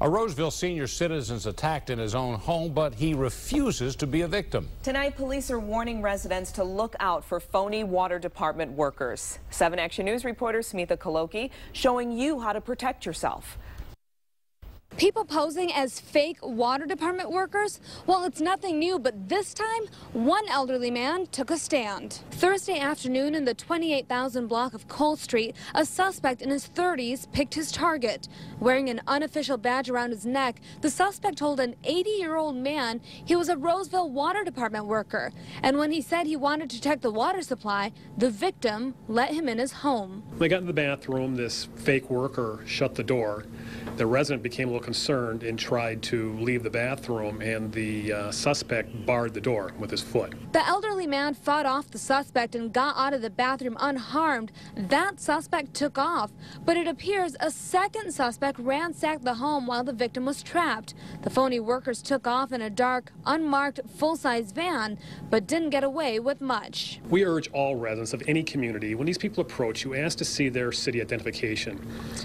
A Roseville senior citizen's attacked in his own home, but he refuses to be a victim. Tonight, police are warning residents to look out for phony water department workers. 7 Action News reporter Smitha Koloki showing you how to protect yourself. People posing as fake water department workers? Well, it's nothing new, but this time, one elderly man took a stand. Thursday afternoon in the 28,000 block of Cole Street, a suspect in his 30s picked his target. Wearing an unofficial badge around his neck, the suspect told an 80-year-old man he was a Roseville Water Department worker. And when he said he wanted to check the water supply, the victim let him in his home. When they got in the bathroom, this fake worker shut the door. The resident became a little concerned and tried to leave the bathroom, and the uh, suspect barred the door with his foot. The elderly man fought off the suspect and got out of the bathroom unharmed. That suspect took off, but it appears a second suspect ransacked the home while the victim was trapped. The phony workers took off in a dark, unmarked, full-size van, but didn't get away with much. We urge all residents of any community, when these people approach you, ask to see their city identification.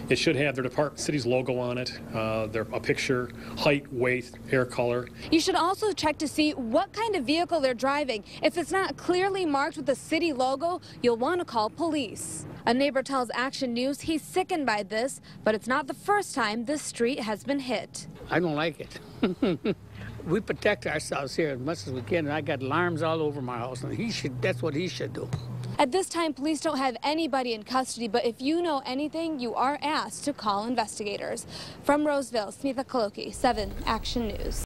It should have their department city's logo on it. Uh, uh, their, a picture, height, weight, hair color. You should also check to see what kind of vehicle they're driving. If it's not clearly marked with the city logo, you'll want to call police. A neighbor tells Action News he's sickened by this, but it's not the first time this street has been hit. I don't like it. we protect ourselves here as much as we can. And I got alarms all over my house, and he should. That's what he should do. At this time, police don't have anybody in custody, but if you know anything, you are asked to call investigators. From Roseville, Smitha Koloki, 7 Action News.